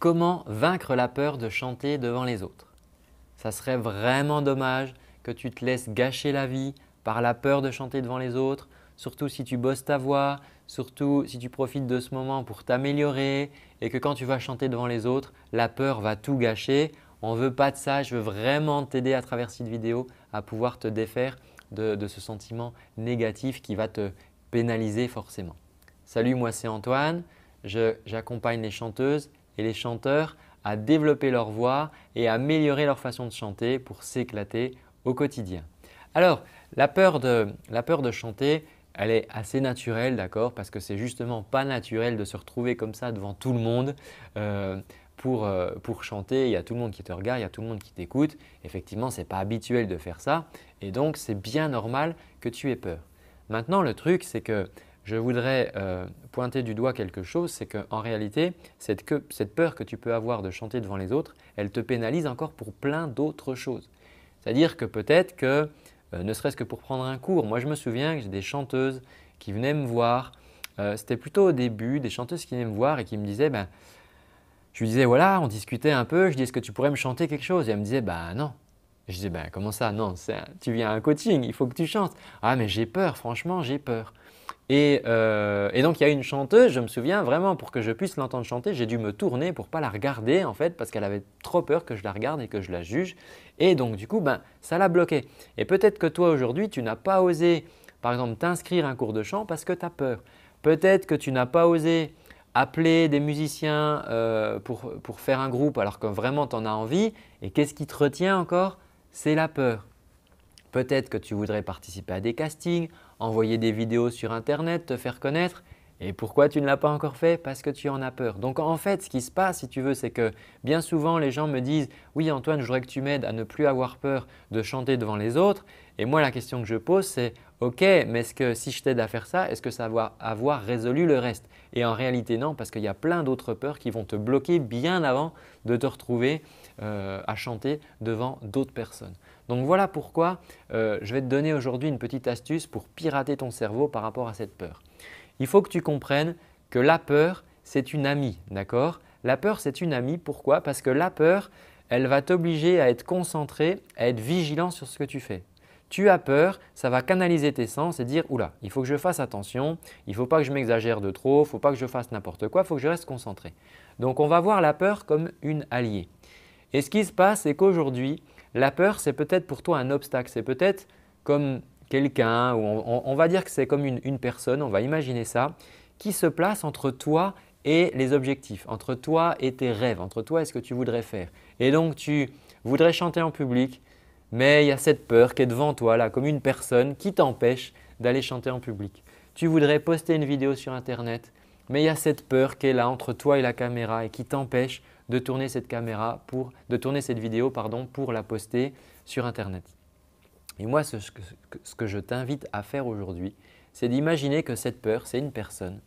Comment vaincre la peur de chanter devant les autres Ça serait vraiment dommage que tu te laisses gâcher la vie par la peur de chanter devant les autres, surtout si tu bosses ta voix, surtout si tu profites de ce moment pour t'améliorer et que quand tu vas chanter devant les autres, la peur va tout gâcher. On ne veut pas de ça, je veux vraiment t'aider à travers cette vidéo à pouvoir te défaire de, de, ce sentiment négatif qui va te pénaliser forcément. Salut, moi c'est Antoine, j'accompagne les chanteuses et les chanteurs à développer leur voix et à améliorer leur façon de chanter pour s'éclater au quotidien. Alors, la peur de, la peur de chanter, elle est assez naturelle, d'accord Parce que c'est justement pas naturel de se retrouver comme ça devant tout le monde euh, pour, euh, pour, chanter. Il y a tout le monde qui te regarde, il y a tout le monde qui t'écoute. Effectivement, ce n'est pas habituel de faire ça. Et donc, c'est bien normal que tu aies peur. Maintenant, le truc, c'est que je voudrais euh, pointer du doigt quelque chose, c'est qu'en réalité, cette, peur que tu peux avoir de chanter devant les autres, elle te pénalise encore pour plein d'autres choses. C'est-à-dire que peut-être que, euh, ne serait-ce que pour prendre un cours, moi je me souviens que j'ai des chanteuses qui venaient me voir, euh, c'était plutôt au début, des chanteuses qui venaient me voir et qui me disaient, ben, je lui disais, voilà, on discutait un peu, je disais est-ce que tu pourrais me chanter quelque chose Et elle me disait, ben non. Je disais, ben comment ça Non, tu viens à un coaching, il faut que tu chantes. Ah, mais j'ai peur, franchement, j'ai peur. Euh, et, donc il y a une chanteuse, je me souviens vraiment, pour que je puisse l'entendre chanter, j'ai dû me tourner pour pas la regarder en fait, parce qu'elle avait trop peur que je la regarde et que je la juge. Et donc du coup, ben, ça l'a bloqué. Et peut-être que toi aujourd'hui, tu n'as pas osé, par exemple, t'inscrire à un cours de chant parce que tu as peur. Peut-être que tu n'as pas osé appeler des musiciens euh, pour, pour faire un groupe alors que vraiment tu en as envie. Et qu'est-ce qui te retient encore C'est la peur. Peut-être que tu voudrais participer à des castings, envoyer des vidéos sur Internet, te faire connaître, et pourquoi tu ne l'as pas encore fait Parce que tu en as peur. Donc en fait, ce qui se passe, si tu veux, c'est que bien souvent les gens me disent Oui, Antoine, je voudrais que tu m'aides à ne plus avoir peur de chanter devant les autres. Et moi, la question que je pose, c'est Ok, mais est-ce que si je t'aide à faire ça, est-ce que ça va avoir résolu le reste Et en réalité, non, parce qu'il y a plein d'autres peurs qui vont te bloquer bien avant de te retrouver euh, à chanter devant d'autres personnes. Donc voilà pourquoi euh, je vais te donner aujourd'hui une petite astuce pour pirater ton cerveau par rapport à cette peur. Il faut que tu comprennes que la peur, c'est une amie, d'accord La peur, c'est une amie. Pourquoi Parce que la peur, elle va t'obliger à être concentré, à être vigilant sur ce que tu fais. Tu as peur, ça va canaliser tes sens et dire « Oula, il faut que je fasse attention, il ne faut pas que je m'exagère de trop, il ne faut pas que je fasse n'importe quoi, il faut que je reste concentré. » Donc, on va voir la peur comme une alliée. Et ce qui se passe, c'est qu'aujourd'hui, la peur, c'est peut-être pour toi un obstacle, c'est peut-être comme quelqu'un, ou on, va dire que c'est comme une, personne, on va imaginer ça, qui se place entre toi et les objectifs, entre toi et tes rêves, entre toi et ce que tu voudrais faire. Et donc tu voudrais chanter en public, mais il y a cette peur qui est devant toi, là, comme une personne qui t'empêche d'aller chanter en public. Tu voudrais poster une vidéo sur Internet, mais il y a cette peur qui est là entre toi et la caméra et qui t'empêche de tourner cette caméra pour, de tourner cette vidéo pardon, pour la poster sur Internet. Et moi, ce, ce que je t'invite à faire aujourd'hui, c'est d'imaginer que cette peur, c'est une personne,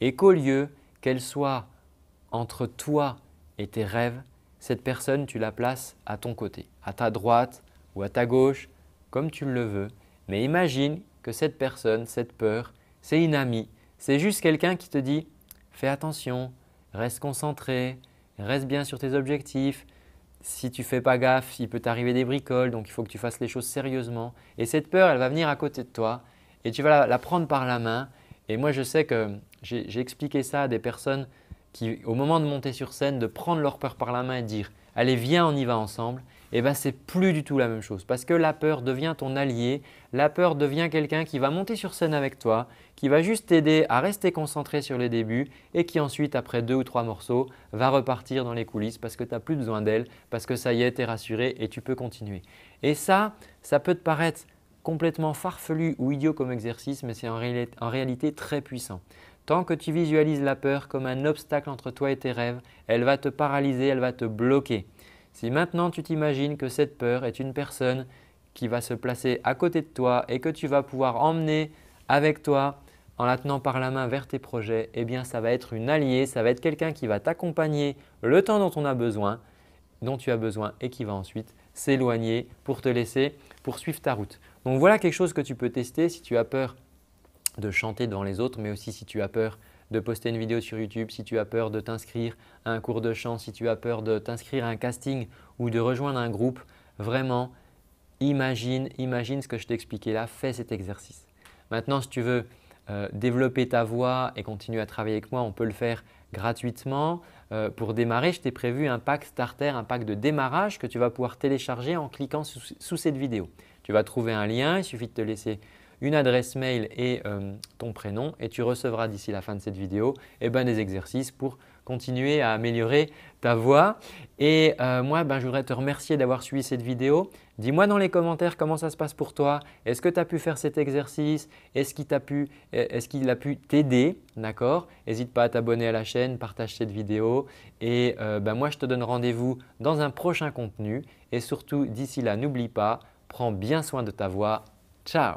et qu'au lieu qu'elle soit entre toi et tes rêves, cette personne, tu la places à ton côté, à ta droite ou à ta gauche, comme tu le veux. Mais imagine que cette personne, cette peur, c'est une amie. C'est juste quelqu'un qui te dit fais attention, reste concentré, reste bien sur tes objectifs, si tu fais pas gaffe, il peut t'arriver des bricoles, donc il faut que tu fasses les choses sérieusement. Et cette peur, elle va venir à côté de toi et tu vas la, prendre par la main. Et moi, je sais que j'ai expliqué ça à des personnes qui, au moment de monter sur scène, de prendre leur peur par la main et dire allez viens on y va ensemble, Et eh ben c'est plus du tout la même chose parce que la peur devient ton allié, la peur devient quelqu'un qui va monter sur scène avec toi, qui va juste t'aider à rester concentré sur les débuts et qui ensuite après deux ou trois morceaux va repartir dans les coulisses parce que tu n'as plus besoin d'elle, parce que ça y est, tu es rassuré et tu peux continuer. Et ça, ça peut te paraître complètement farfelu ou idiot comme exercice, mais c'est en réalité très puissant. Tant que tu visualises la peur comme un obstacle entre toi et tes rêves, elle va te paralyser, elle va te bloquer. Si maintenant tu t'imagines que cette peur est une personne qui va se placer à côté de toi et que tu vas pouvoir emmener avec toi en la tenant par la main vers tes projets, eh bien ça va être une alliée, ça va être quelqu'un qui va t'accompagner le temps dont on a besoin, dont tu as besoin et qui va ensuite s'éloigner pour te laisser poursuivre ta route. Donc voilà quelque chose que tu peux tester si tu as peur de chanter devant les autres, mais aussi si tu as peur de poster une vidéo sur YouTube, si tu as peur de t'inscrire à un cours de chant, si tu as peur de t'inscrire à un casting ou de rejoindre un groupe, vraiment, imagine, imagine ce que je t'ai expliqué là, fais cet exercice. Maintenant, si tu veux euh, développer ta voix et continuer à travailler avec moi, on peut le faire gratuitement. Euh, pour démarrer, je t'ai prévu un pack starter, un pack de démarrage que tu vas pouvoir télécharger en cliquant sous cette vidéo. Tu vas trouver un lien, il suffit de te laisser une adresse mail et euh, ton prénom et tu recevras d'ici la fin de cette vidéo eh ben, des exercices pour continuer à améliorer ta voix. Et euh, moi, ben, je voudrais te remercier d'avoir suivi cette vidéo. Dis-moi dans les commentaires comment ça se passe pour toi. Est-ce que tu as pu faire cet exercice Est-ce qu'il a pu t'aider D'accord N'hésite pas à t'abonner à la chaîne, partage cette vidéo. Et euh, ben, moi, je te donne rendez-vous dans un prochain contenu. Et surtout, d'ici là, n'oublie pas, prends bien soin de ta voix. Ciao